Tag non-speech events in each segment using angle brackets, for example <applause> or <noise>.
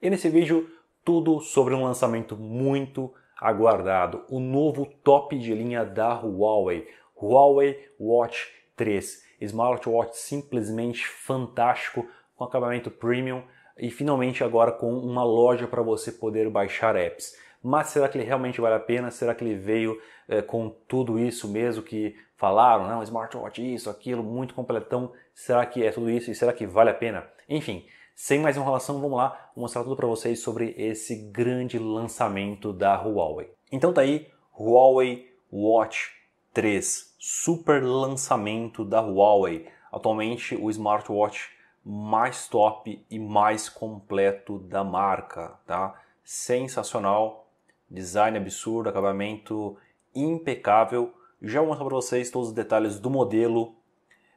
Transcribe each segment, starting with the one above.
E nesse vídeo, tudo sobre um lançamento muito aguardado, o novo top de linha da Huawei, Huawei Watch 3, smartwatch simplesmente fantástico, com acabamento premium e finalmente agora com uma loja para você poder baixar apps. Mas será que ele realmente vale a pena? Será que ele veio é, com tudo isso mesmo que falaram? Não, né? um smartwatch, isso, aquilo, muito completão. Será que é tudo isso e será que vale a pena? Enfim, sem mais enrolação, vamos lá, vou mostrar tudo para vocês sobre esse grande lançamento da Huawei. Então tá aí, Huawei Watch 3, super lançamento da Huawei. Atualmente o smartwatch mais top e mais completo da marca, tá? Sensacional, design absurdo, acabamento impecável. Já vou mostrar para vocês todos os detalhes do modelo,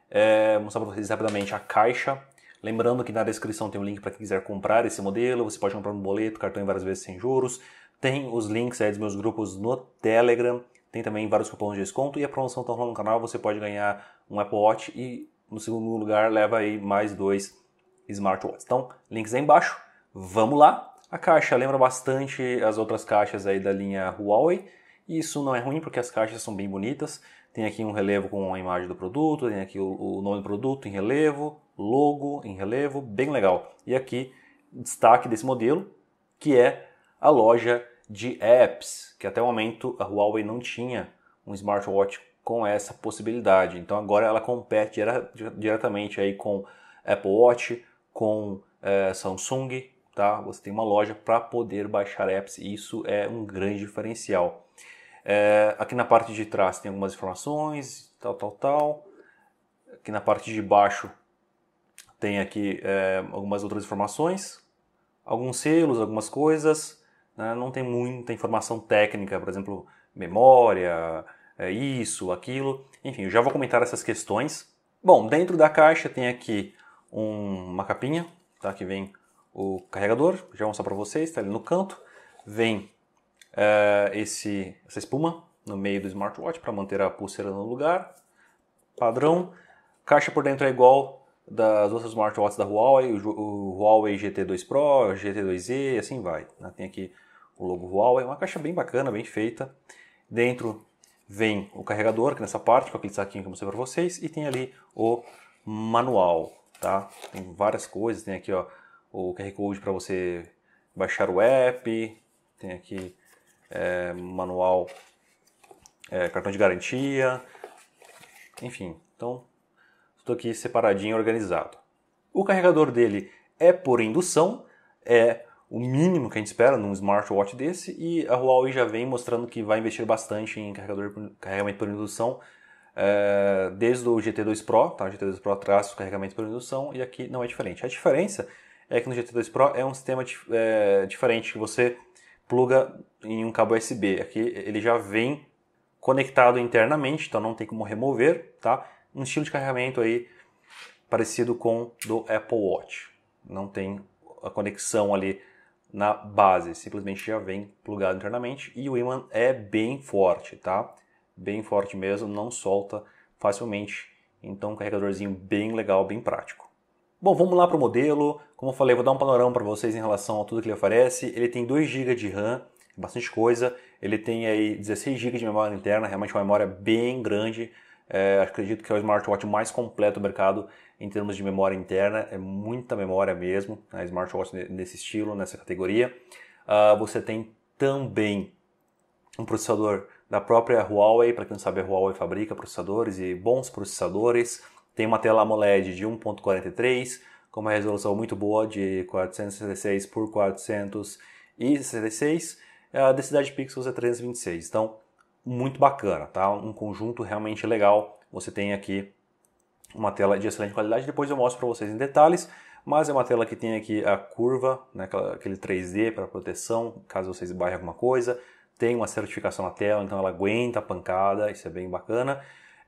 é, mostrar para vocês rapidamente a caixa, Lembrando que na descrição tem um link para quem quiser comprar esse modelo, você pode comprar no boleto, cartão em várias vezes sem juros. Tem os links aí é, dos meus grupos no Telegram, tem também vários cupons de desconto e a promoção está rolando no canal, você pode ganhar um Apple Watch e no segundo lugar leva aí mais dois smartwatches. Então, links aí embaixo. Vamos lá. A caixa lembra bastante as outras caixas aí da linha Huawei. E isso não é ruim porque as caixas são bem bonitas. Tem aqui um relevo com a imagem do produto, tem aqui o, o nome do produto em relevo, logo em relevo, bem legal. E aqui, destaque desse modelo, que é a loja de apps, que até o momento a Huawei não tinha um smartwatch com essa possibilidade. Então agora ela compete diretamente aí com Apple Watch, com é, Samsung, tá? Você tem uma loja para poder baixar apps e isso é um grande diferencial. É, aqui na parte de trás tem algumas informações, tal, tal, tal. Aqui na parte de baixo tem aqui é, algumas outras informações, alguns selos, algumas coisas. Né? Não tem muita informação técnica, por exemplo, memória, é isso, aquilo. Enfim, eu já vou comentar essas questões. Bom, dentro da caixa tem aqui um, uma capinha, tá? Que vem o carregador, já vou mostrar para vocês, está ali no canto. Vem uh, esse, essa espuma no meio do smartwatch para manter a pulseira no lugar. Padrão. Caixa por dentro é igual das outras smartwatches da Huawei, o, o Huawei GT2 Pro, GT2e, assim vai. Né? Tem aqui o logo Huawei, uma caixa bem bacana, bem feita. Dentro vem o carregador, que nessa parte, com aquele saquinho que eu mostrei para vocês, e tem ali o manual, tá? Tem várias coisas, tem aqui ó, o QR Code para você baixar o app, tem aqui é, manual, é, cartão de garantia, enfim. Então, estou aqui separadinho, organizado. O carregador dele é por indução, é o mínimo que a gente espera num smartwatch desse, e a Huawei já vem mostrando que vai investir bastante em carregador, carregamento por indução, é, desde o GT2 Pro, tá? o GT2 Pro traz o carregamento por indução, e aqui não é diferente. A diferença é que no GT2 Pro é um sistema é, diferente, que você pluga em um cabo USB. Aqui ele já vem conectado internamente, então não tem como remover, tá? Um estilo de carregamento aí parecido com do Apple Watch. Não tem a conexão ali na base, simplesmente já vem plugado internamente e o Iman é bem forte, tá? Bem forte mesmo, não solta facilmente. Então, um carregadorzinho bem legal, bem prático. Bom, vamos lá para o modelo. Como eu falei, vou dar um panorama para vocês em relação a tudo que ele oferece. Ele tem 2 GB de RAM, bastante coisa. Ele tem aí 16 GB de memória interna, realmente uma memória bem grande. É, acredito que é o smartwatch mais completo do mercado em termos de memória interna. É muita memória mesmo, né? smartwatch nesse estilo, nessa categoria. Uh, você tem também um processador da própria Huawei, para quem não sabe, a Huawei fabrica processadores e bons processadores. Tem uma tela AMOLED de 1.43 com uma resolução muito boa de 466 por 466 é a densidade de pixels é 326. Então, muito bacana, tá? Um conjunto realmente legal. Você tem aqui uma tela de excelente qualidade. Depois eu mostro para vocês em detalhes, mas é uma tela que tem aqui a curva, né, aquele 3D para proteção, caso vocês barrem alguma coisa. Tem uma certificação na tela, então ela aguenta a pancada, isso é bem bacana.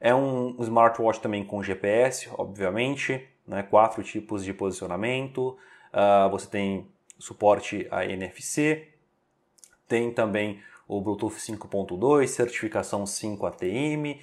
É um smartwatch também com GPS, obviamente, né? quatro tipos de posicionamento. Uh, você tem suporte a NFC, tem também o Bluetooth 5.2, certificação 5 ATM.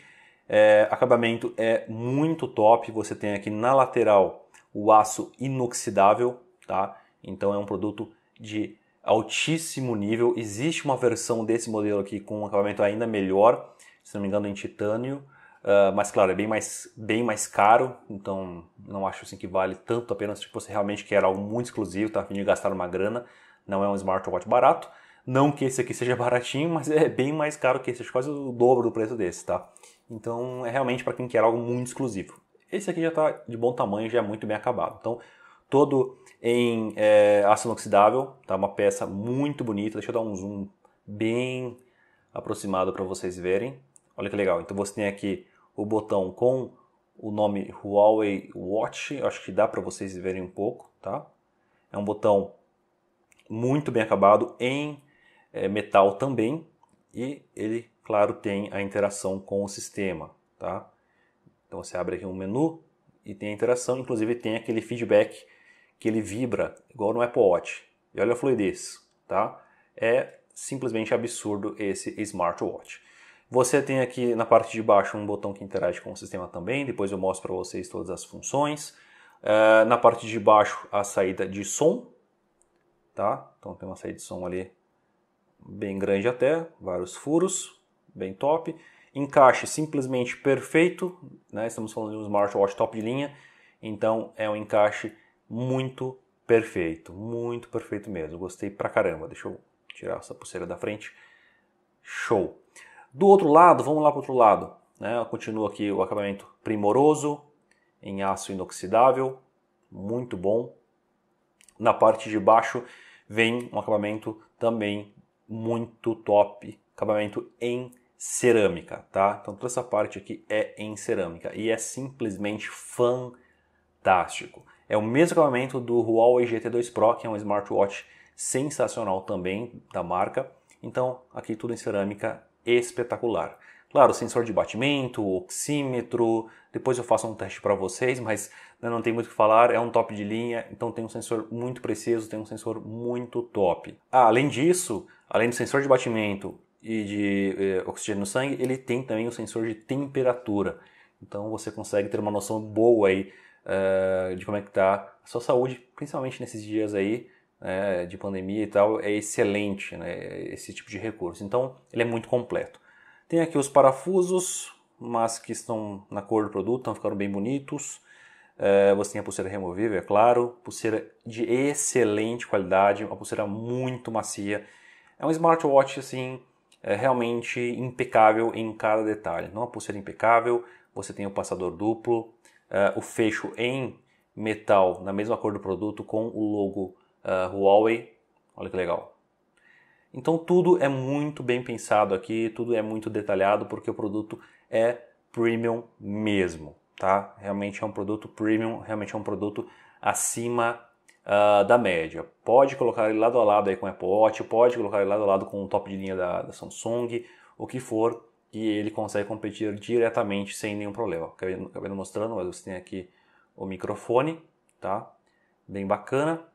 É, acabamento é muito top. Você tem aqui na lateral o aço inoxidável, tá? Então é um produto de altíssimo nível. Existe uma versão desse modelo aqui com um acabamento ainda melhor, se não me engano, em titânio. Uh, mas claro, é bem mais, bem mais caro, então não acho assim que vale tanto a pena se tipo, você realmente quer algo muito exclusivo, tá a de gastar uma grana, não é um smartwatch barato. Não que esse aqui seja <laughs> baratinho, mas é bem mais caro que esse, acho quase o dobro do preço desse, tá? Então é realmente para quem quer algo muito exclusivo. Esse aqui já está de bom tamanho, já é muito bem acabado. Então, todo em é, aço inoxidável, tá? Uma peça muito bonita. Deixa eu dar um zoom bem aproximado para vocês verem. Olha que legal. Então você tem aqui o botão com o nome Huawei Watch, acho que dá para vocês verem um pouco, tá? É um botão muito bem acabado em é, metal também e ele, claro, tem a interação com o sistema, tá? Então você abre aqui um menu e tem a interação, inclusive tem aquele feedback que ele vibra igual no Apple Watch. E olha a fluidez, tá? É simplesmente absurdo esse smartwatch. Você tem aqui na parte de baixo um botão que interage com o sistema também, depois eu mostro para vocês todas as funções. Uh, na parte de baixo a saída de som, tá? Então tem uma saída de som ali bem grande até, vários furos, bem top. Encaixe simplesmente perfeito, né? estamos falando de um smartwatch top de linha, então é um encaixe muito perfeito, muito perfeito mesmo. Gostei pra caramba. Deixa eu tirar essa pulseira da frente. Show! Do outro lado, vamos lá para o outro lado. Né? Continua aqui o acabamento primoroso, em aço inoxidável, muito bom. Na parte de baixo vem um acabamento também muito top, acabamento em cerâmica, tá? Então toda essa parte aqui é em cerâmica e é simplesmente fantástico. É o mesmo acabamento do Huawei GT2 Pro, que é um smartwatch sensacional também da marca. Então aqui tudo em cerâmica espetacular. Claro, sensor de batimento, oxímetro, depois eu faço um teste para vocês, mas né, não tem muito o que falar, é um top de linha, então tem um sensor muito preciso, tem um sensor muito top. Ah, além disso, além do sensor de batimento e de eh, oxigênio no sangue, ele tem também o um sensor de temperatura. Então você consegue ter uma noção boa aí uh, de como é que está a sua saúde, principalmente nesses dias aí né, de pandemia e tal, é excelente né, esse tipo de recurso. Então, ele é muito completo. Tem aqui os parafusos, mas que estão na cor do produto, então ficaram bem bonitos. É, você tem a pulseira removível, é claro, pulseira de excelente qualidade, uma pulseira muito macia. É um smartwatch assim, é realmente impecável em cada detalhe. Não é uma pulseira impecável, você tem o passador duplo, é, o fecho em metal na mesma cor do produto com o logo uh, Huawei. Olha que legal. Então tudo é muito bem pensado aqui, tudo é muito detalhado porque o produto é premium mesmo, tá? Realmente é um produto premium, realmente é um produto acima uh, da média. Pode colocar ele lado a lado aí com o Apple Watch, pode colocar ele lado a lado com o top de linha da, da Samsung, o que for, e ele consegue competir diretamente sem nenhum problema. Acabei, acabei mostrando, mas você tem aqui o microfone, tá? Bem bacana.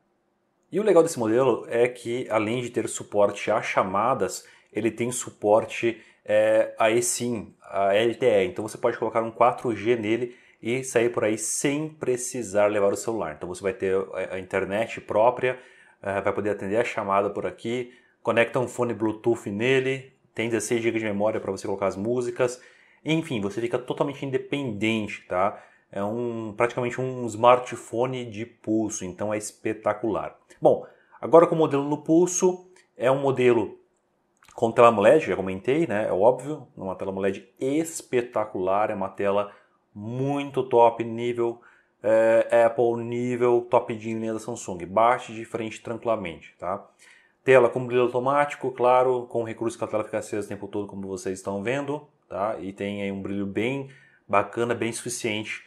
E o legal desse modelo é que, além de ter suporte a chamadas, ele tem suporte é, a eSIM, a LTE. Então você pode colocar um 4G nele e sair por aí sem precisar levar o celular. Então você vai ter a internet própria, é, vai poder atender a chamada por aqui, conecta um fone Bluetooth nele, tem 16 GB de memória para você colocar as músicas. Enfim, você fica totalmente independente, tá? é um praticamente um smartphone de pulso, então é espetacular. Bom, agora com o modelo no pulso, é um modelo com tela AMOLED, já comentei, né? É óbvio, é uma tela AMOLED espetacular, é uma tela muito top, nível é, é Apple, nível top de linha da Samsung, bate de frente tranquilamente, tá? Tela com brilho automático, claro, com recurso que a tela fica acesa o tempo todo, como vocês estão vendo, tá? E tem aí um brilho bem bacana, bem suficiente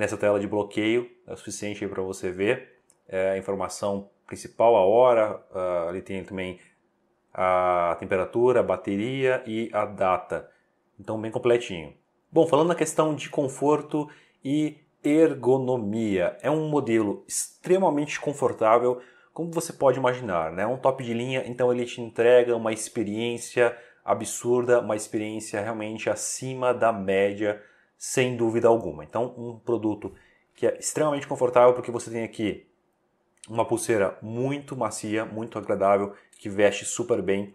nessa tela de bloqueio, é o suficiente para você ver é, a informação principal, a hora, uh, ali tem também a temperatura, a bateria e a data. Então, bem completinho. Bom, falando na questão de conforto e ergonomia, é um modelo extremamente confortável, como você pode imaginar, né? Um top de linha, então ele te entrega uma experiência absurda, uma experiência realmente acima da média sem dúvida alguma. Então, um produto que é extremamente confortável porque você tem aqui uma pulseira muito macia, muito agradável, que veste super bem.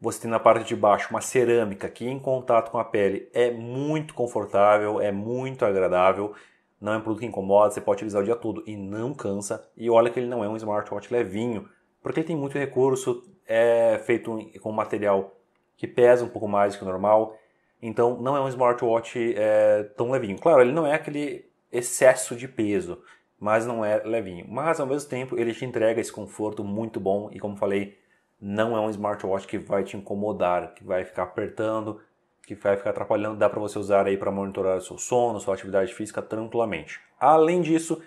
Você tem na parte de baixo uma cerâmica que em contato com a pele é muito confortável, é muito agradável, não é um produto que incomoda, você pode utilizar o dia todo e não cansa. E olha que ele não é um smartwatch levinho, porque ele tem muito recurso, é feito com material que pesa um pouco mais que o normal, então não é um smartwatch é, tão levinho. Claro, ele não é aquele excesso de peso, mas não é levinho. Mas ao mesmo tempo ele te entrega esse conforto muito bom e como falei, não é um smartwatch que vai te incomodar, que vai ficar apertando, que vai ficar atrapalhando. Dá para você usar aí para monitorar seu sono, sua atividade física tranquilamente. Além disso,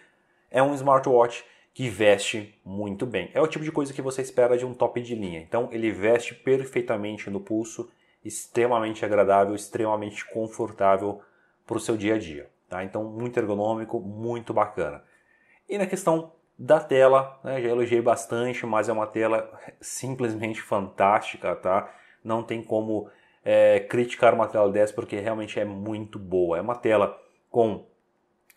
é um smartwatch que veste muito bem. É o tipo de coisa que você espera de um top de linha. Então ele veste perfeitamente no pulso extremamente agradável, extremamente confortável para o seu dia a dia. Tá? Então, muito ergonômico, muito bacana. E na questão da tela, né, já elogiei bastante, mas é uma tela <laughs> simplesmente fantástica, tá? Não tem como é, criticar uma tela dessa porque realmente é muito boa. É uma tela com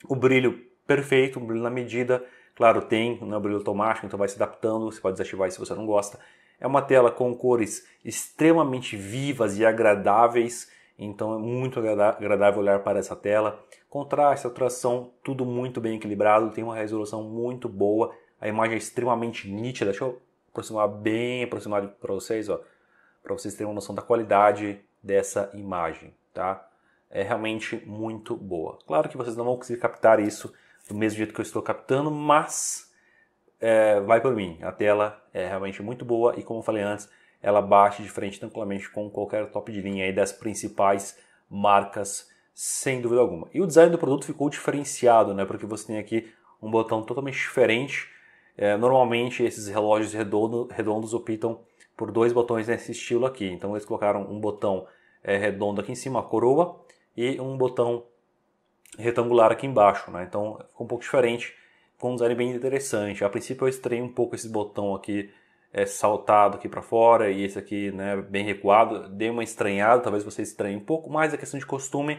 o brilho perfeito, um brilho na medida. Claro, tem né, o brilho automático, então vai se adaptando, você pode desativar se você não gosta. É uma tela com cores extremamente vivas e agradáveis, então é muito agradável olhar para essa tela. Contraste, atração, tudo muito bem equilibrado, tem uma resolução muito boa, a imagem é extremamente nítida. Deixa eu aproximar bem aproximado para vocês, ó, para vocês terem uma noção da qualidade dessa imagem, tá? É realmente muito boa. Claro que vocês não vão conseguir captar isso do mesmo jeito que eu estou captando, mas é, vai por mim. A tela é realmente muito boa e, como eu falei antes, ela bate de frente tranquilamente com qualquer top de linha aí das principais marcas, sem dúvida alguma. E o design do produto ficou diferenciado, né? Porque você tem aqui um botão totalmente diferente. É, normalmente esses relógios redondo, redondos optam por dois botões nesse estilo aqui. Então eles colocaram um botão é, redondo aqui em cima, a coroa, e um botão retangular aqui embaixo. Né? Então ficou um pouco diferente com um design bem interessante. A princípio eu estranhei um pouco esse botão aqui é, saltado aqui para fora e esse aqui né, bem recuado. Dei uma estranhada, talvez você estranhe um pouco, mas é questão de costume.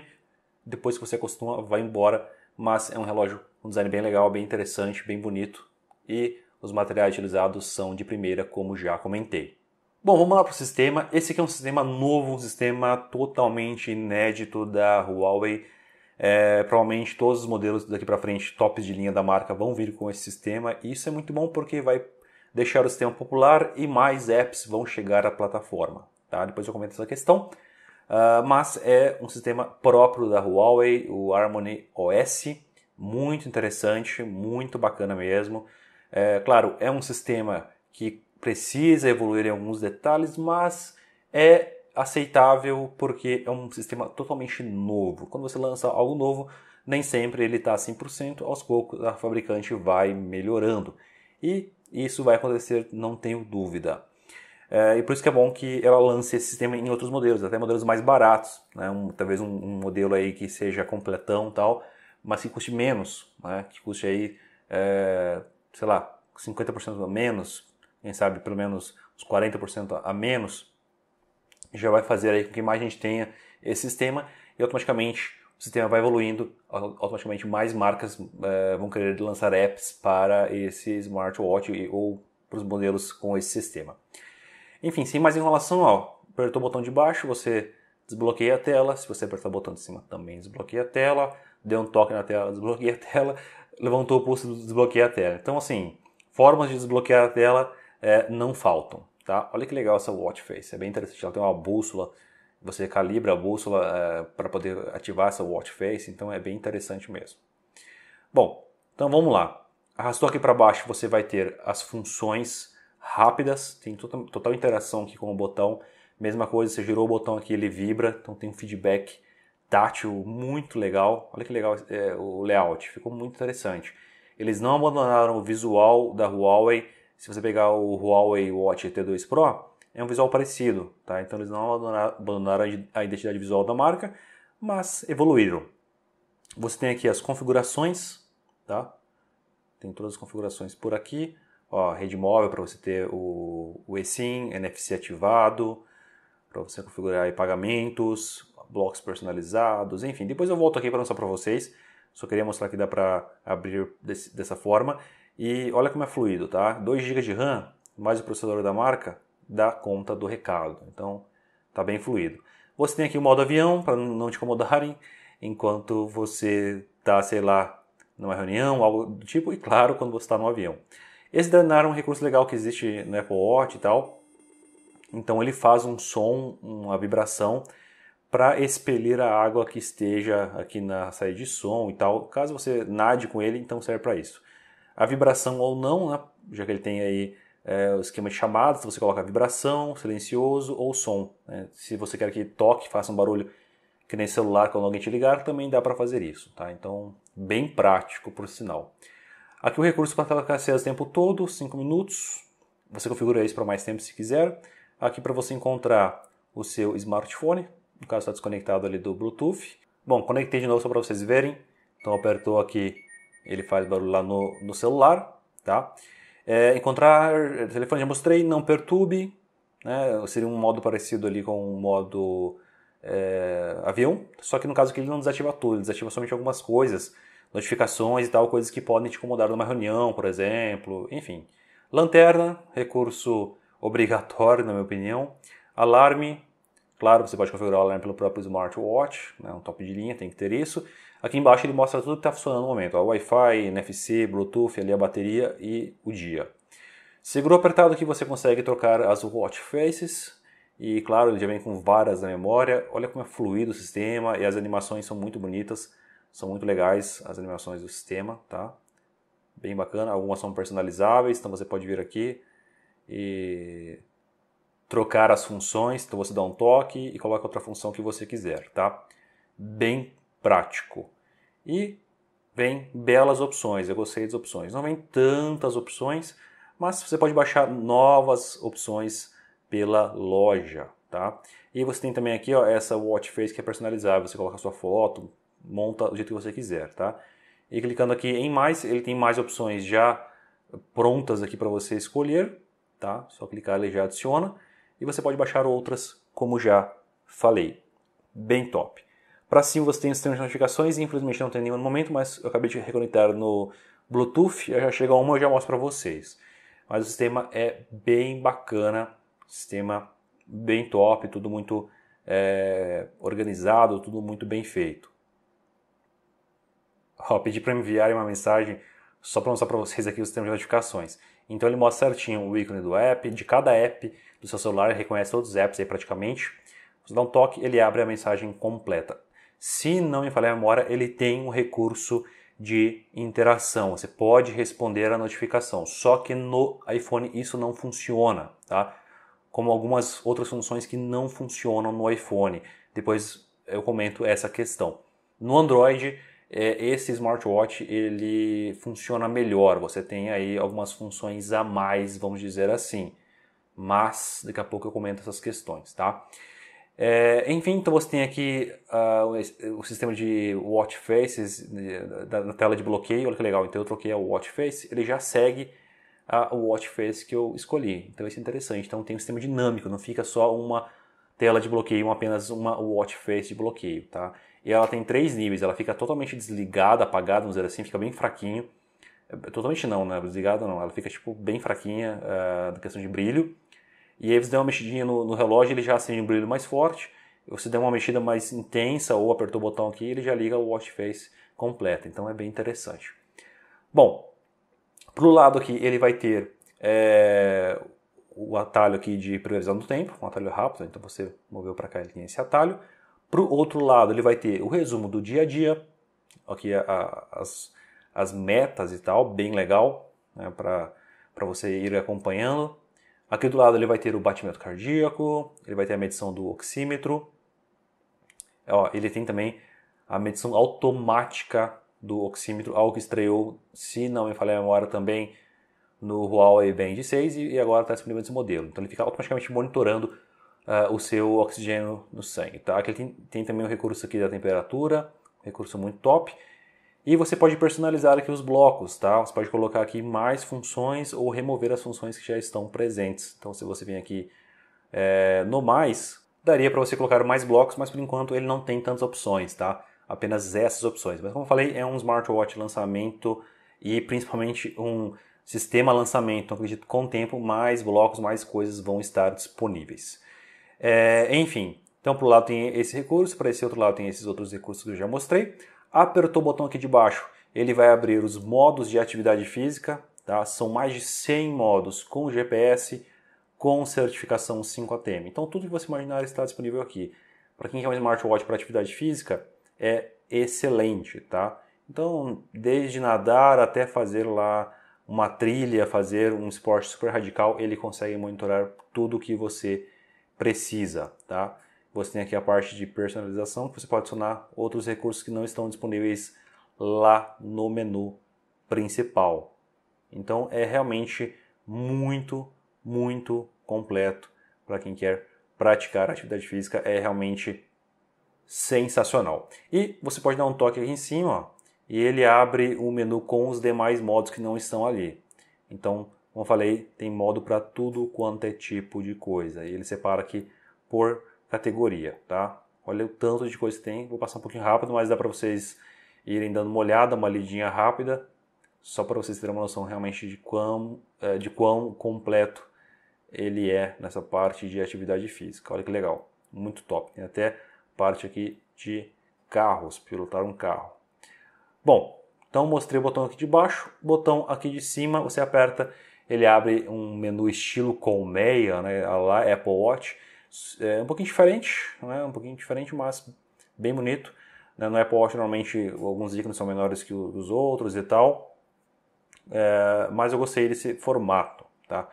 Depois que você acostuma, vai embora. Mas é um relógio com um design bem legal, bem interessante, bem bonito. E os materiais utilizados são de primeira, como já comentei. Bom, vamos lá para o sistema. Esse aqui é um sistema novo, um sistema totalmente inédito da Huawei. É, provavelmente todos os modelos daqui para frente, tops de linha da marca, vão vir com esse sistema. E isso é muito bom porque vai deixar o sistema popular e mais apps vão chegar à plataforma. Tá? Depois eu comento essa questão. Uh, mas é um sistema próprio da Huawei, o Harmony OS, muito interessante, muito bacana mesmo. É, claro, é um sistema que precisa evoluir em alguns detalhes, mas é aceitável porque é um sistema totalmente novo. Quando você lança algo novo, nem sempre ele está 100%, aos poucos a fabricante vai melhorando. E isso vai acontecer, não tenho dúvida. É, e por isso que é bom que ela lance esse sistema em outros modelos, até modelos mais baratos, né? um, talvez um, um, modelo aí que seja completão tal, mas que custe menos, né? que custe aí, é, sei lá, 50% a menos, quem sabe pelo menos uns 40% a menos, já vai fazer aí com que mais a gente tenha esse sistema e automaticamente o sistema vai evoluindo, automaticamente mais marcas uh, vão querer lançar apps para esse smartwatch ou para os modelos com esse sistema. Enfim, sem mais enrolação, ó, apertou o botão de baixo, você desbloqueia a tela, se você apertar o botão de cima também desbloqueia a tela, deu um toque na tela, desbloqueia a tela, levantou o pulso, desbloqueia a tela. Então, assim, formas de desbloquear a tela é, não faltam. Tá? Olha que legal essa watch face, é bem interessante. Ela tem uma bússola, você calibra a bússola é, para poder ativar essa watch face, então é bem interessante mesmo. Bom, então vamos lá. Arrastou aqui para baixo, você vai ter as funções rápidas, tem total, total interação aqui com o botão. Mesma coisa, você girou o botão aqui, ele vibra, então tem um feedback tátil muito legal. Olha que legal é, o layout, ficou muito interessante. Eles não abandonaram o visual da Huawei se você pegar o Huawei Watch T2 Pro, é um visual parecido, tá? Então eles não abandonaram a identidade visual da marca, mas evoluíram. Você tem aqui as configurações, tá? Tem todas as configurações por aqui. Ó, rede móvel para você ter o, o eSIM, NFC ativado, para você configurar pagamentos, blocos personalizados, enfim. Depois eu volto aqui para mostrar para vocês. Só queria mostrar que dá para abrir desse, dessa forma. E olha como é fluido, tá? 2 GB de RAM, mais o processador da marca, dá conta do recado. Então, tá bem fluido. Você tem aqui o modo avião, para não te incomodarem, enquanto você tá, sei lá, numa reunião, algo do tipo, e claro, quando você está no avião. Esse danar é um recurso legal que existe no Apple Watch e tal. Então ele faz um som, uma vibração para expelir a água que esteja aqui na saída de som e tal. Caso você nade com ele, então serve para isso a vibração ou não, né? já que ele tem aí é, o esquema de chamadas, então você coloca vibração, silencioso ou som. Né? Se você quer que toque, faça um barulho que nem celular quando alguém te ligar, também dá para fazer isso. Tá? Então, bem prático por sinal. Aqui o recurso para escassez o tempo todo, 5 minutos. Você configura isso para mais tempo se quiser. Aqui para você encontrar o seu smartphone, no caso está desconectado ali do Bluetooth. Bom, conectei de novo só para vocês verem. Então apertou aqui ele faz barulho lá no, no celular, tá? É, encontrar telefone, já mostrei, não perturbe, né? Seria um modo parecido ali com o um modo é, avião, só que no caso que ele não desativa tudo, ele desativa somente algumas coisas, notificações e tal, coisas que podem te incomodar numa reunião, por exemplo, enfim. Lanterna, recurso obrigatório, na minha opinião. Alarme, claro, você pode configurar o alarme pelo próprio smartwatch, né, um top de linha, tem que ter isso. Aqui embaixo ele mostra tudo que está funcionando no momento. Wi-Fi, NFC, Bluetooth, ali a bateria e o dia. Segurou apertado que você consegue trocar as watch faces. E claro, ele já vem com várias na memória. Olha como é fluido o sistema e as animações são muito bonitas. São muito legais as animações do sistema, tá? Bem bacana. Algumas são personalizáveis, então você pode vir aqui e trocar as funções. Então você dá um toque e coloca outra função que você quiser, tá? Bem prático. E vem belas opções, eu gostei das opções. Não vem tantas opções, mas você pode baixar novas opções pela loja, tá? E você tem também aqui ó, essa watch face que é personalizável, você coloca a sua foto, monta do jeito que você quiser, tá? E clicando aqui em mais, ele tem mais opções já prontas aqui para você escolher, tá? Só clicar ele já adiciona e você pode baixar outras, como já falei. Bem top. Para sim você tem o sistema de notificações, infelizmente não tem nenhum no momento, mas eu acabei de reconectar no Bluetooth, eu já chega uma, eu já mostro para vocês. Mas o sistema é bem bacana, sistema bem top, tudo muito é, organizado, tudo muito bem feito. Ó, pedi para enviarem uma mensagem só para mostrar para vocês aqui o sistema de notificações. Então ele mostra certinho o ícone do app, de cada app do seu celular, ele reconhece todos os apps aí praticamente. Você dá um toque, ele abre a mensagem completa se não me falhar a memória, ele tem um recurso de interação. Você pode responder a notificação, só que no iPhone isso não funciona, tá? Como algumas outras funções que não funcionam no iPhone. Depois eu comento essa questão. No Android, é, esse smartwatch ele funciona melhor. Você tem aí algumas funções a mais, vamos dizer assim. Mas daqui a pouco eu comento essas questões, tá? É, enfim, então você tem aqui uh, o sistema de watch faces na né, tela de bloqueio, olha que legal, então eu troquei o watch face, ele já segue a, o watch face que eu escolhi, então isso é interessante, então tem um sistema dinâmico, não fica só uma tela de bloqueio, apenas uma watch face de bloqueio, tá? E ela tem três níveis, ela fica totalmente desligada, apagada, vamos dizer assim, fica bem fraquinho, é, totalmente não, né, desligada não, ela fica tipo bem fraquinha uh, ah, na questão de brilho, e aí você deu uma mexidinha no, no relógio, ele já acende um brilho mais forte. Você deu uma mexida mais intensa ou apertou o botão aqui, ele já liga o watch face completo. Então é bem interessante. Bom, pro lado aqui ele vai ter é, o atalho aqui de priorização do tempo, um atalho rápido, então você moveu para cá ele tem esse atalho. Pro outro lado ele vai ter o resumo do dia a dia, aqui a, a, as, as metas e tal, bem legal né, para você ir acompanhando. Aqui do lado ele vai ter o batimento cardíaco, ele vai ter a medição do oxímetro. Ó, ele tem também a medição automática do oxímetro, algo que estreou, se não me falha a memória, também no Huawei Band 6 e agora está disponível nesse modelo. Então ele fica automaticamente monitorando uh, o seu oxigênio no sangue. Tá? Aqui ele tem, tem também o um recurso aqui da temperatura, recurso muito top. E você pode personalizar aqui os blocos, tá? Você pode colocar aqui mais funções ou remover as funções que já estão presentes. Então, se você vem aqui é, no mais, daria para você colocar mais blocos, mas por enquanto ele não tem tantas opções, tá? Apenas essas opções. Mas como eu falei, é um smartwatch lançamento e principalmente um sistema lançamento. Então, acredito que com o tempo mais blocos, mais coisas vão estar disponíveis. É, enfim, então para um lado tem esse recurso, para esse outro lado tem esses outros recursos que eu já mostrei. Apertou o botão aqui de baixo, ele vai abrir os modos de atividade física, tá? São mais de 100 modos com GPS, com certificação 5ATM. Então tudo que você imaginar está disponível aqui. Para quem quer um smartwatch para atividade física, é excelente, tá? Então, desde nadar até fazer lá uma trilha, fazer um esporte super radical, ele consegue monitorar tudo o que você precisa, tá? Você tem aqui a parte de personalização, que você pode adicionar outros recursos que não estão disponíveis lá no menu principal. Então é realmente muito, muito completo para quem quer praticar atividade física, é realmente sensacional. E você pode dar um toque aqui em cima e ele abre o menu com os demais modos que não estão ali. Então, como eu falei, tem modo para tudo quanto é tipo de coisa. E ele separa aqui por categoria, tá? Olha o tanto de coisa que tem. Vou passar um pouquinho rápido, mas dá para vocês irem dando uma olhada, uma lidinha rápida, só para vocês terem uma noção realmente de quão, é, de quão completo ele é nessa parte de atividade física. Olha que legal, muito top. Tem até parte aqui de carros, pilotar um carro. Bom, então mostrei o botão aqui de baixo, botão aqui de cima, você aperta, ele abre um menu estilo colmeia, né, a lá Apple Watch, é um pouquinho diferente, né? um pouquinho diferente, mas bem bonito. Né? No Apple Watch, normalmente, alguns ícones são menores que os outros e tal. É, mas eu gostei desse formato, tá?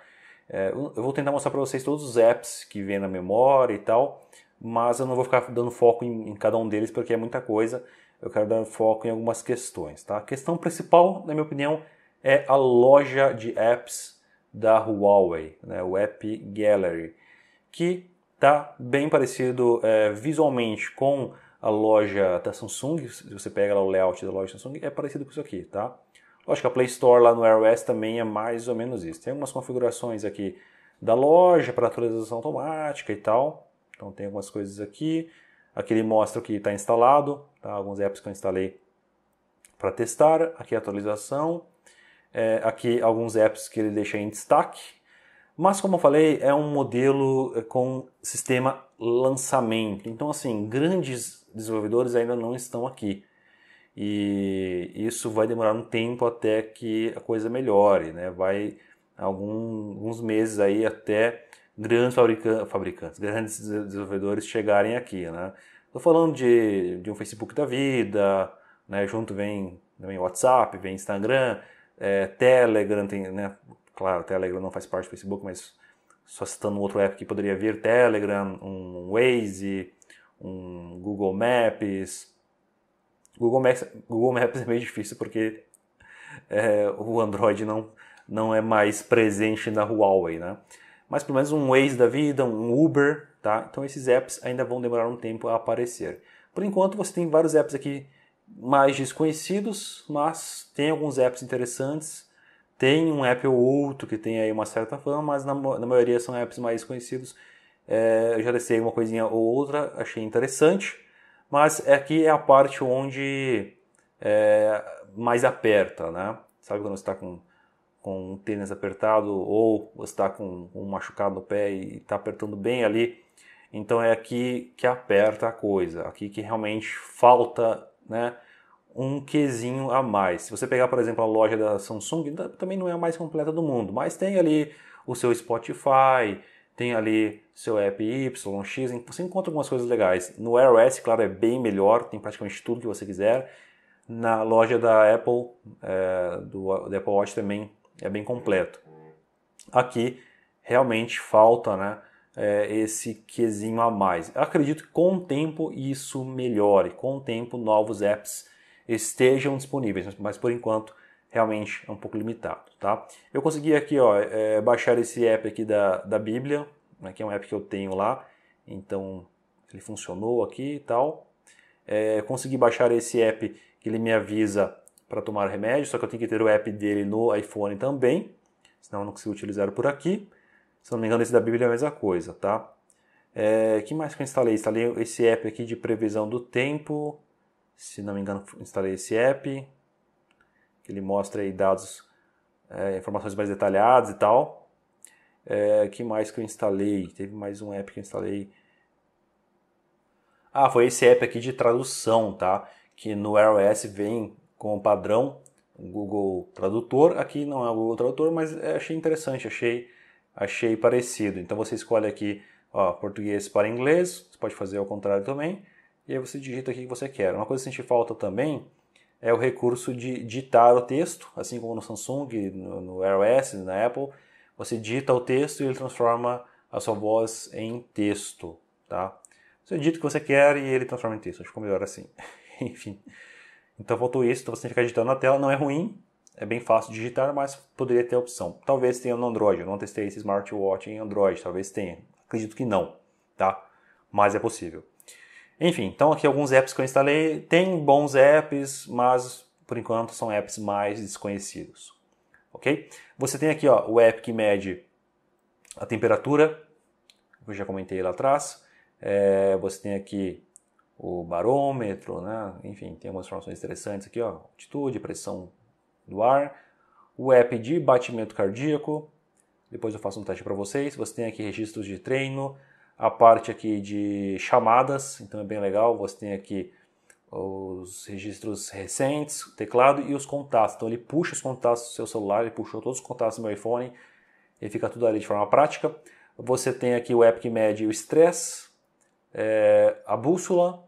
É, eu vou tentar mostrar para vocês todos os apps que vem na memória e tal, mas eu não vou ficar dando foco em, em cada um deles porque é muita coisa. Eu quero dar foco em algumas questões, tá? A questão principal, na minha opinião, é a loja de apps da Huawei, né? o App Gallery, que Tá bem parecido é, visualmente com a loja da Samsung. Se você pega lá o layout da loja Samsung, é parecido com isso aqui, tá? Lógico que a Play Store lá no iOS também é mais ou menos isso. Tem algumas configurações aqui da loja para atualização automática e tal. Então tem algumas coisas aqui. Aqui ele mostra o que está instalado, tá? alguns apps que eu instalei para testar. Aqui a atualização. É, aqui alguns apps que ele deixa em destaque, mas, como eu falei, é um modelo eh, com sistema lançamento. Então, assim, grandes desenvolvedores ainda não estão aqui. E isso vai demorar um tempo até que a coisa melhore, né? Vai algum, alguns meses aí até grandes fabrica fabricantes, grandes desenvolvedores chegarem aqui, né? Estou falando de, de um Facebook da vida, né? junto vem, vem WhatsApp, vem Instagram, é, Telegram, tem, né? Claro, o Telegram não faz parte do Facebook, mas só citando um outro app que poderia vir, Telegram, um Waze, um Google Maps. Google Maps, Google Maps é meio difícil porque é, o Android não, não é mais presente na Huawei, né? Mas pelo menos um Waze da vida, um Uber, tá? Então esses apps ainda vão demorar um tempo a aparecer. Por enquanto você tem vários apps aqui mais desconhecidos, mas tem alguns apps interessantes tem um app ou outro que tem aí uma certa fama, mas na, na maioria são apps mais conhecidos. É, eu já testei uma coisinha ou outra, achei interessante, mas aqui é, é a parte onde é, mais aperta, né? Sabe quando você está com, com um tênis apertado ou você está com um machucado no pé e está apertando bem ali? Então é aqui que aperta a coisa, aqui que realmente falta, né? um quesinho a mais. Se você pegar, por exemplo, a loja da Samsung, também não é a mais completa do mundo, mas tem ali o seu Spotify, tem ali seu app Y, X, você encontra algumas coisas legais. No Air OS, claro, é bem melhor, tem praticamente tudo que você quiser. Na loja da Apple, é, do, do, Apple Watch também é bem completo. Aqui realmente falta né, é, esse quesinho a mais. Acredito que com o tempo isso melhore, com o tempo novos apps estejam disponíveis, mas por enquanto realmente é um pouco limitado, tá? Eu consegui aqui, ó, é, é, baixar esse app aqui da, da Bíblia, né, que é um app que eu tenho lá, então ele funcionou aqui e tal. É, consegui baixar esse app que ele me avisa para tomar remédio, só que eu tenho que ter o app dele no iPhone também, senão eu não consigo utilizar por aqui. Se não me engano, esse da Bíblia é a mesma coisa, tá? É, que mais que eu instalei? Instalei esse app aqui de previsão do tempo, se não me engano, instalei esse app, que ele mostra aí dados, é, informações mais detalhadas e tal. É, que mais que eu instalei? Teve mais um app que eu instalei. Ah, foi esse app aqui de tradução, tá? Que no iOS vem com o padrão o Google Tradutor. Aqui não é o Google Tradutor, mas é, achei interessante, achei, achei parecido. Então você escolhe aqui ó, português para inglês, você pode fazer ao contrário também e aí você digita aqui o que você quer. Uma coisa que sente falta também é o recurso de digitar o texto, assim como no Samsung, no, no iOS, na Apple, você digita o texto e ele transforma a sua voz em texto, tá? Você digita o que você quer e ele transforma em texto, acho que ficou melhor assim. <laughs> Enfim. Então faltou isso, então você tem que ficar digitando na tela, não é ruim, é bem fácil digitar, mas poderia ter a opção. Talvez tenha no Android, eu não testei esse smartwatch em Android, talvez tenha. Acredito que não, tá? Mas é possível. Enfim, então aqui alguns apps que eu instalei. Tem bons apps, mas por enquanto são apps mais desconhecidos. Ok? Você tem aqui ó, o app que mede a temperatura, que eu já comentei lá atrás. É, você tem aqui o barômetro, né? enfim, tem umas informações interessantes aqui, ó, altitude, pressão do ar, o app de batimento cardíaco, depois eu faço um teste para vocês. Você tem aqui registros de treino, a parte aqui de chamadas, então é bem legal, você tem aqui os registros recentes, o teclado e os contatos. Então ele puxa os contatos do seu celular, ele puxou todos os contatos do meu iPhone e fica tudo ali de forma prática. Você tem aqui o app que mede o estresse, é, a bússola,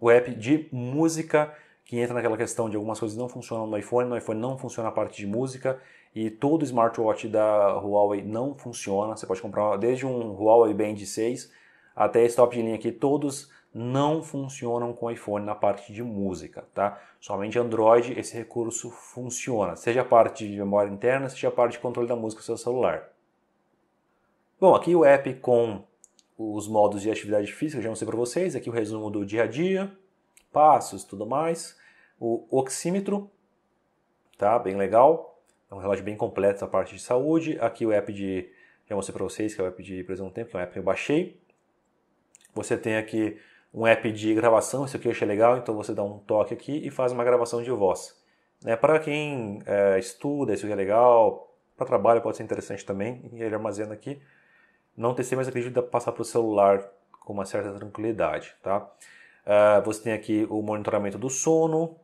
o app de música, que entra naquela questão de algumas coisas não funcionam no iPhone, no iPhone não funciona a parte de música, e todo smartwatch da Huawei não funciona. Você pode comprar desde um Huawei Band 6 até esse top de linha aqui, todos não funcionam com iPhone na parte de música, tá? Somente Android esse recurso funciona, seja a parte de memória interna, seja a parte de controle da música do seu celular. Bom, aqui o app com os modos de atividade física, já mostrei para vocês, aqui o resumo do dia a dia, passos, tudo mais, o oxímetro, tá? Bem legal. É um relógio bem completo essa parte de saúde. Aqui o app de. Já mostrei para vocês que é o app de prisão do tempo, que é um app que eu baixei. Você tem aqui um app de gravação, isso aqui eu achei legal, então você dá um toque aqui e faz uma gravação de voz. Né? Para quem é, estuda, isso aqui é legal, para trabalho pode ser interessante também, e ele armazena aqui. Não TC, mas acredito que dá para passar para o celular com uma certa tranquilidade. Tá? Uh, você tem aqui o monitoramento do sono,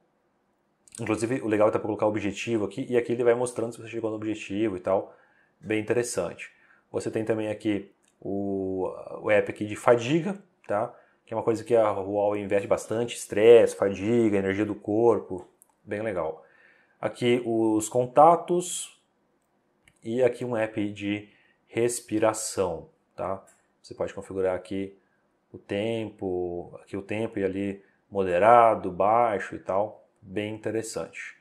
Inclusive, o legal é colocar o objetivo aqui, e aqui ele vai mostrando se você chegou no objetivo e tal. Bem interessante. Você tem também aqui o, o app aqui de fadiga, tá? Que é uma coisa que a Huawei investe bastante, estresse, fadiga, energia do corpo, bem legal. Aqui os contatos e aqui um app de respiração, tá? Você pode configurar aqui o tempo, aqui o tempo e ali moderado, baixo e tal bem interessante.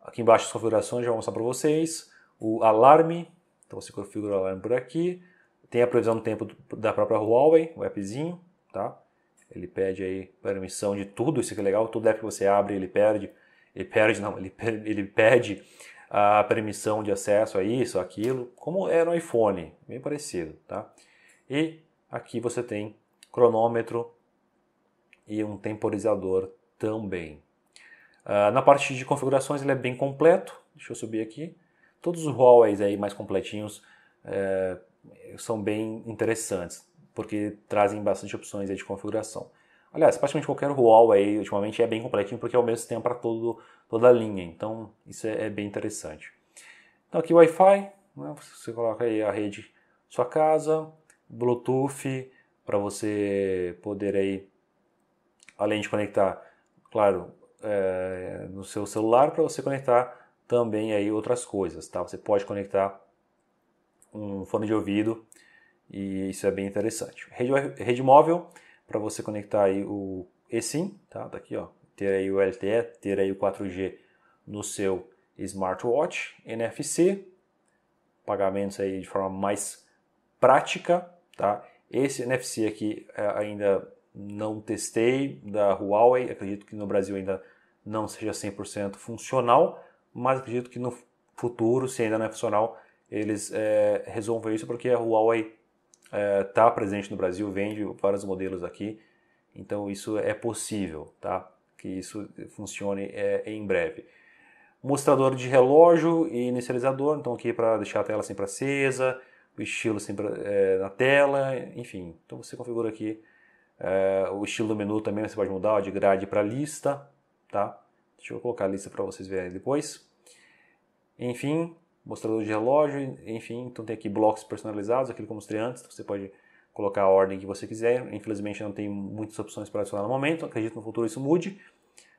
Aqui embaixo as configurações, já vou mostrar para vocês. O alarme, então você configura o alarme por aqui. Tem a previsão do tempo da própria Huawei, o appzinho, tá? Ele pede aí permissão de tudo, isso aqui é legal. Todo app que você abre, ele perde. Ele perde, não, ele, ele pede a permissão de acesso a isso, aquilo, como era no iPhone, bem parecido, tá? E aqui você tem cronômetro e um temporizador também. Ah, na parte de configurações ele é bem completo. Deixa eu subir aqui. Todos os Huawei aí mais completinhos é, são bem interessantes, porque trazem bastante opções de configuração. Aliás, praticamente qualquer Huawei ultimamente é bem completinho, porque é o mesmo sistema para toda a linha. Então, isso é, é bem interessante. Então, aqui Wi-Fi. Né? Você coloca aí a rede sua casa. Bluetooth, para você poder aí, além de conectar, claro, é, no seu celular para você conectar também aí outras coisas, tá? Você pode conectar um fone de ouvido e isso é bem interessante. Rede, rede móvel para você conectar aí o eSIM, tá? tá? aqui, ó, ter aí o LTE, ter aí o 4G no seu smartwatch, NFC, pagamentos aí de forma mais prática, tá? Esse NFC aqui eh, ainda não testei da Huawei, acredito que no Brasil ainda não seja 100% funcional, mas acredito que no futuro, se ainda não é funcional, eles é, resolvam isso porque a Huawei está é, tá presente no Brasil, vende vários modelos aqui, então isso é possível, tá? Que isso funcione é, em breve. Mostrador de relógio e inicializador, então aqui para deixar a tela sempre acesa, o estilo sempre é, na tela, enfim. Então você configura aqui é, o estilo do menu também, você pode mudar ó, de grade para lista, tá? Deixa eu colocar a lista para vocês verem depois. Enfim, mostrador de relógio, enfim, então tem aqui blocos personalizados, aquilo que eu mostrei antes, você pode colocar a ordem que você quiser. Infelizmente não tem muitas opções para adicionar no momento, acredito no futuro isso mude,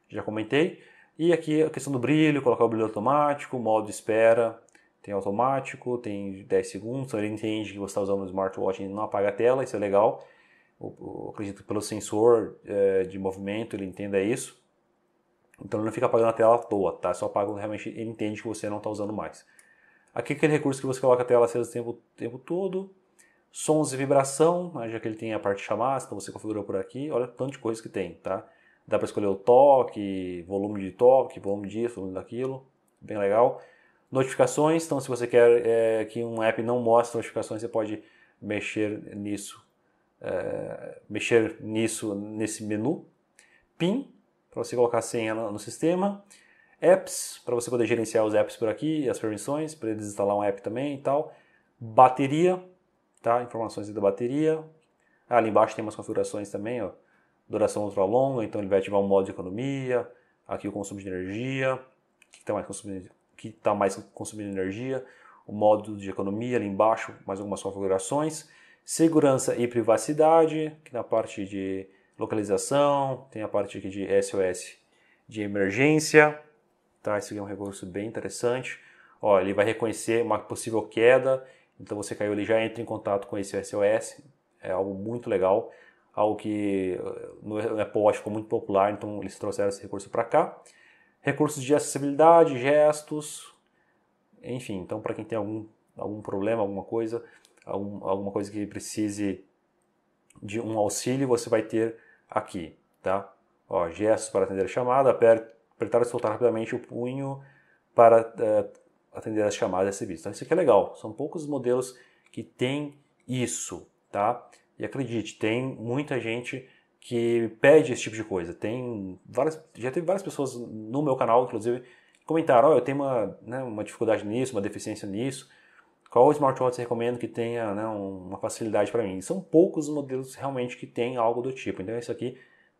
já comentei. E aqui a questão do brilho, colocar o brilho automático, modo espera, tem automático, tem 10 segundos, ele entende que você está usando o smartwatch e não apaga a tela, isso é legal. Eu, acredito que pelo sensor eh, de movimento ele entenda isso. Então ele não fica apagando a tela à toa, tá? Só apaga quando realmente ele entende que você não está usando mais. Aqui é aquele recurso que você coloca a tela acesa o tempo, tempo todo. Sons e vibração, né? já que ele tem a parte de chamadas, então você configurou por aqui. Olha o tanto de coisa que tem, tá? Dá para escolher o toque, volume de toque, volume disso, volume daquilo. Bem legal. Notificações, então se você quer é, que um app não mostre notificações, você pode mexer nisso, é, mexer nisso nesse menu. PIN, para você colocar a senha no, no sistema. Apps, para você poder gerenciar os apps por aqui, as permissões, para eles instalar um app também e tal. Bateria, tá? Informações da bateria. Ah, ali embaixo tem umas configurações também, ó. Duração ultra longa, então ele vai ativar o um modo de economia. Aqui o consumo de energia, que está mais consumindo, que tá mais consumindo energia. O modo de economia ali embaixo, mais algumas configurações. Segurança e privacidade, que na parte de localização, tem a parte aqui de SOS de emergência, tá? Isso aqui é um recurso bem interessante. Ó, ele vai reconhecer uma possível queda, então você caiu, ele já entra em contato com esse SOS, é algo muito legal, algo que uh, no Apple Watch ficou muito popular, então eles trouxeram esse recurso para cá. Recursos de acessibilidade, gestos, enfim, então para quem tem algum, algum problema, alguma coisa, algum, alguma coisa que precise de um auxílio você vai ter aqui, tá? Ó, gestos para atender a chamada, apertar e soltar rapidamente o punho para é, atender as chamadas e serviços. Então isso aqui é legal, são poucos modelos que tem isso, tá? E acredite, tem muita gente que pede esse tipo de coisa. Tem várias, já teve várias pessoas no meu canal, inclusive, que comentaram, ó, oh, eu tenho uma, né, uma dificuldade nisso, uma deficiência nisso, qual smartwatch eu recomendo que tenha né, uma facilidade para mim? são poucos os modelos realmente que tem algo do tipo. Então isso aqui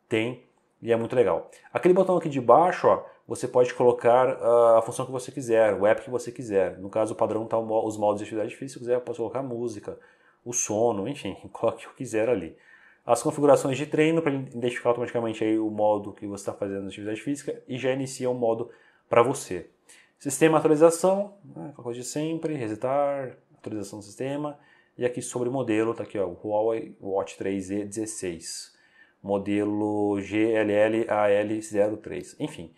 tem e é muito legal. Aquele botão aqui de baixo, ó, você pode colocar ah, a função que você quiser, o app que você quiser. No caso, o padrão está os modos de atividade física, se quiser, eu posso colocar música, o sono, enfim, <laughs> coloque o que quiser ali. As configurações de treino para identificar automaticamente aí o modo que você está fazendo atividade física e já inicia o um modo para você. Sistema atualização, né, coisa de sempre, resetar, atualização do sistema. E aqui sobre modelo, está aqui ó, o Huawei Watch 3E 16, modelo GLLAL03. Enfim,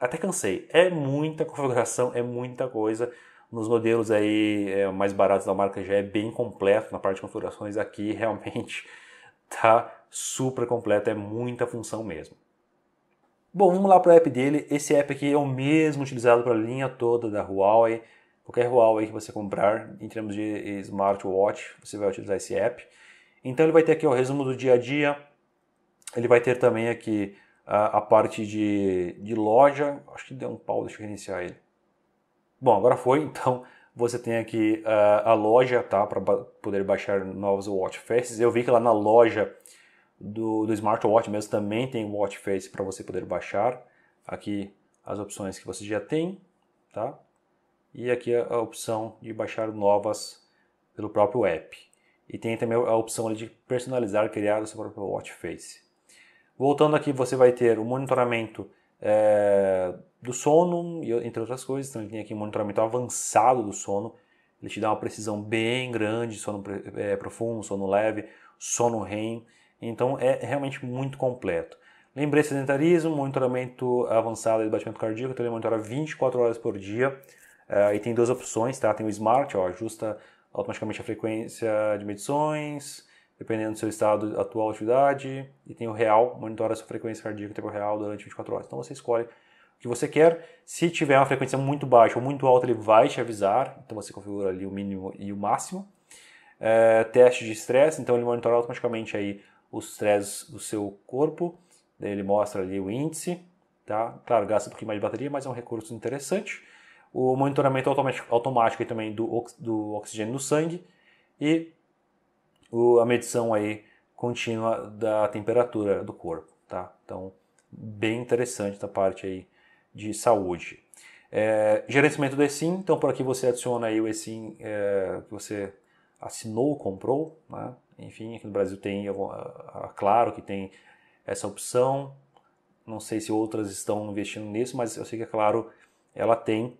até cansei. É muita configuração, é muita coisa. Nos modelos aí é, mais baratos da marca já é bem completo na parte de configurações. Aqui <laughs> realmente tá super completo, é muita função mesmo. Bom, vamos lá para o app dele. Esse app aqui é o mesmo utilizado para a linha toda da Huawei. Qualquer Huawei que você comprar em termos de smartwatch, você vai utilizar esse app. Então ele vai ter aqui o resumo do dia a dia. Ele vai ter também aqui a, a parte de, de loja. Acho que deu um pau, deixa eu reiniciar ele. Bom, agora foi. Então você tem aqui a, a loja, tá? Para poder baixar novos watch faces. Eu vi que lá na loja do, do smartwatch mesmo também tem watch face para você poder baixar. Aqui as opções que você já tem, tá? E aqui a opção de baixar novas pelo próprio app. E tem também a opção de personalizar, criar o seu próprio watch face. Voltando aqui, você vai ter o monitoramento é, do sono, entre outras coisas. Então, tem aqui um monitoramento avançado do sono. Ele te dá uma precisão bem grande, sono é, profundo, sono leve, sono REM. Então é realmente muito completo. Lembrei sedentarismo, monitoramento avançado de batimento cardíaco, então ele monitora 24 horas por dia. Uh, e tem duas opções, tá? Tem o Smart, ó, ajusta automaticamente a frequência de medições, dependendo do seu estado atual atividade, e tem o real, monitora a sua frequência cardíaca em tempo real durante 24 horas. Então você escolhe o que você quer. Se tiver uma frequência muito baixa ou muito alta, ele vai te avisar, então você configura ali o mínimo e o máximo. Eh, teste de estresse, então ele monitora automaticamente aí os stress do seu corpo. Ele mostra ali o índice, tá? Claro, gasta um pouquinho mais de bateria, mas é um recurso interessante. O monitoramento automático, automático também do, do oxigênio no sangue e o, a medição aí contínua da temperatura do corpo, tá? Então, bem interessante essa parte aí de saúde. É, gerenciamento do eSIM, então por aqui você adiciona aí o eSIM é, que você assinou, comprou, né? enfim, aqui no Brasil tem Claro que tem essa opção, não sei se outras estão investindo nisso, mas eu sei que é Claro ela tem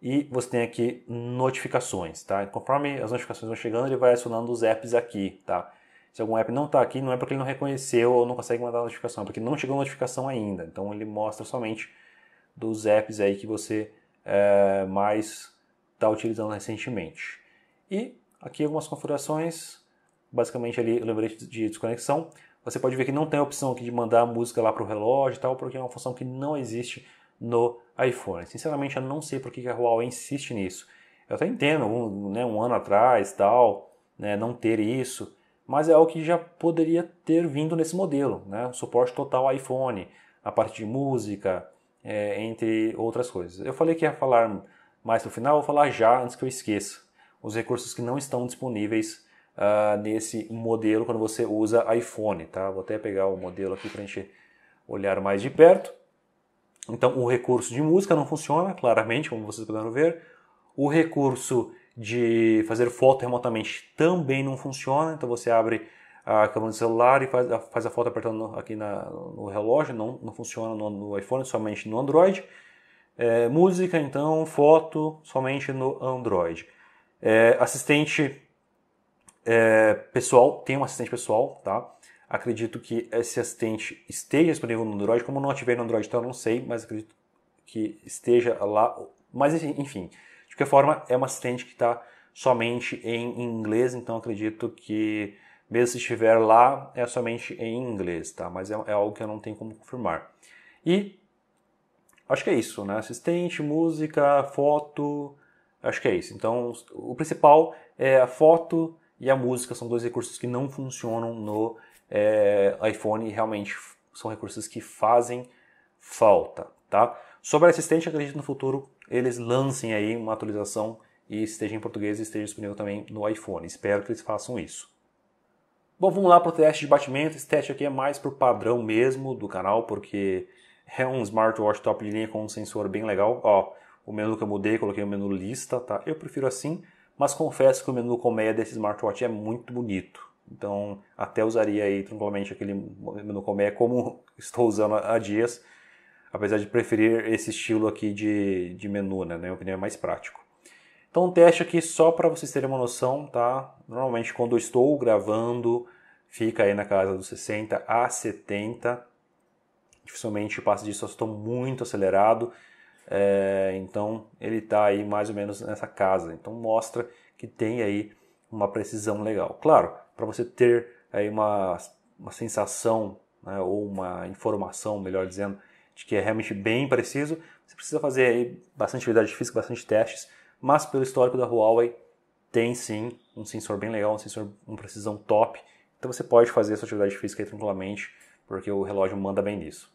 e você tem aqui notificações, tá? Conforme as notificações vão chegando, ele vai acionando os apps aqui, tá? Se algum app não está aqui, não é porque ele não reconheceu ou não consegue mandar a notificação, é porque não chegou a notificação ainda. Então ele mostra somente dos apps aí que você é, mais está utilizando recentemente. E aqui algumas configurações, basicamente ali o lembrete de desconexão. Você pode ver que não tem a opção aqui de mandar a música lá para o relógio e tal, porque é uma função que não existe no iPhone. Sinceramente, eu não sei por que a Huawei insiste nisso. Eu até entendo, um, né, um ano atrás tal, né, não ter isso, mas é algo que já poderia ter vindo nesse modelo, né, um suporte total iPhone, a parte de música, é, entre outras coisas. Eu falei que ia falar mais no final, vou falar já antes que eu esqueça os recursos que não estão disponíveis uh, nesse modelo quando você usa iPhone, tá? Vou até pegar o modelo aqui para a gente olhar mais de perto. Então, o recurso de música não funciona, claramente, como vocês puderam ver. O recurso de fazer foto remotamente também não funciona, então você abre a câmera do celular e faz, faz a foto apertando aqui na, no relógio, não, não funciona no, no iPhone, somente no Android. É, música, então, foto, somente no Android. É, assistente é, pessoal, tem um assistente pessoal, tá? Acredito que esse assistente esteja disponível no Android. Como não ativei no Android, então eu não sei, mas acredito que esteja lá. Mas enfim, de qualquer forma, é um assistente que está somente em inglês, então acredito que mesmo se estiver lá, é somente em inglês, tá? Mas é, é algo que eu não tenho como confirmar. E acho que é isso, né? Assistente, música, foto, Acho que é isso. Então, o principal é a foto e a música são dois recursos que não funcionam no é, iPhone e realmente são recursos que fazem falta, tá? Sobre a assistente, acredito no futuro eles lancem aí uma atualização e esteja em português e esteja disponível também no iPhone. Espero que eles façam isso. Bom, vamos lá para o teste de batimento. Esse teste aqui é mais o padrão mesmo do canal, porque é um smartwatch top de linha com um sensor bem legal. Ó, o menu que eu mudei, coloquei o menu lista, tá? Eu prefiro assim, mas confesso que o menu colmeia desse smartwatch é muito bonito. Então, até usaria aí tranquilamente aquele menu colmeia como <laughs> estou usando há dias, apesar de preferir esse estilo aqui de, de menu, né? Na minha opinião, é mais prático. Então, um teste aqui só para vocês terem uma noção, tá? Normalmente, quando eu estou gravando, fica aí na casa dos 60 a 70. Dificilmente passa disso, eu estou muito acelerado. É, então ele está aí mais ou menos nessa casa. Então mostra que tem aí uma precisão legal. Claro, para você ter aí uma, uma sensação né, ou uma informação, melhor dizendo, de que é realmente bem preciso, você precisa fazer aí bastante atividade física, bastante testes. Mas pelo histórico da Huawei tem sim um sensor bem legal, um sensor com precisão top. Então você pode fazer a sua atividade física tranquilamente, porque o relógio manda bem nisso.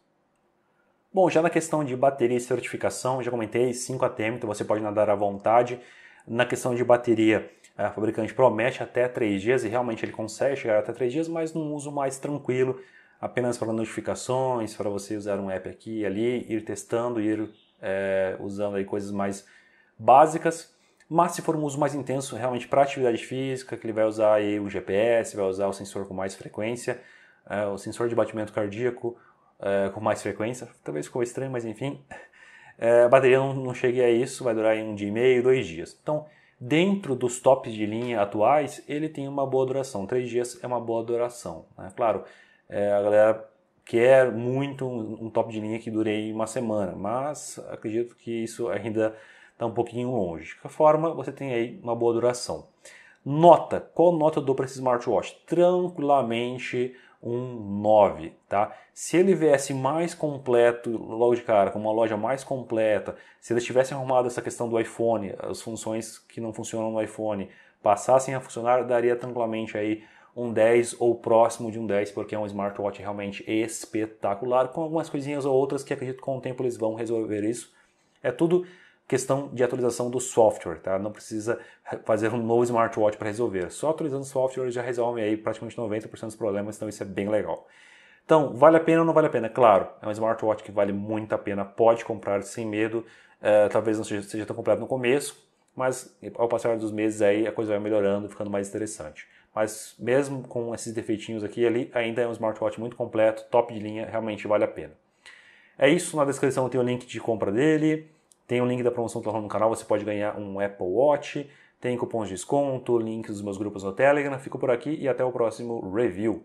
Bom, já na questão de bateria e certificação, já comentei, 5 ATM, então você pode nadar à vontade. Na questão de bateria, a fabricante promete até 3 dias e realmente ele consegue chegar até 3 dias, mas num uso mais tranquilo, apenas para notificações, para você usar um app aqui e ali, ir testando, ir é, usando aí coisas mais básicas. Mas se for um uso mais intenso, realmente para atividade física, que ele vai usar aí o GPS, vai usar o sensor com mais frequência, é, o sensor de batimento cardíaco, é, com mais frequência. Talvez ficou estranho, mas enfim. <laughs> É, a bateria não, não a isso, vai durar um dia e meio, dois dias. Então, dentro dos tops de linha atuais, ele tem uma boa duração. Três dias é uma boa duração. Né? Claro, é, a galera quer muito um, um, top de linha que dure uma semana, mas acredito que isso ainda está um pouquinho longe. De qualquer forma, você tem aí uma boa duração. Nota: qual nota eu dou para esse smartwatch? Tranquilamente um 9, tá? Se ele viesse mais completo logo de cara, com uma loja mais completa, se eles tivessem arrumado essa questão do iPhone, as funções que não funcionam no iPhone passassem a funcionar, daria tranquilamente aí um 10 ou próximo de um 10, porque é um smartwatch realmente espetacular, com algumas coisinhas ou outras que acredito que com o tempo eles vão resolver isso. É tudo questão de atualização do software, tá? Não precisa fazer um novo smartwatch para resolver. Só atualizando o software já resolve aí praticamente 90% dos problemas, então isso é bem legal. Então, vale a pena ou não vale a pena? Claro, é um smartwatch que vale muito a pena, pode comprar sem medo. Uh, talvez não seja, seja tão completo no começo, mas ao passar dos meses aí a coisa vai melhorando, ficando mais interessante. Mas mesmo com esses defeitinhos aqui ali, ainda é um smartwatch muito completo, top de linha, realmente vale a pena. É isso, na descrição tem o link de compra dele. Tem o um link da promoção que eu tá no canal, você pode ganhar um Apple Watch, tem cupons de desconto, links dos meus grupos no Telegram. Fico por aqui e até o próximo review.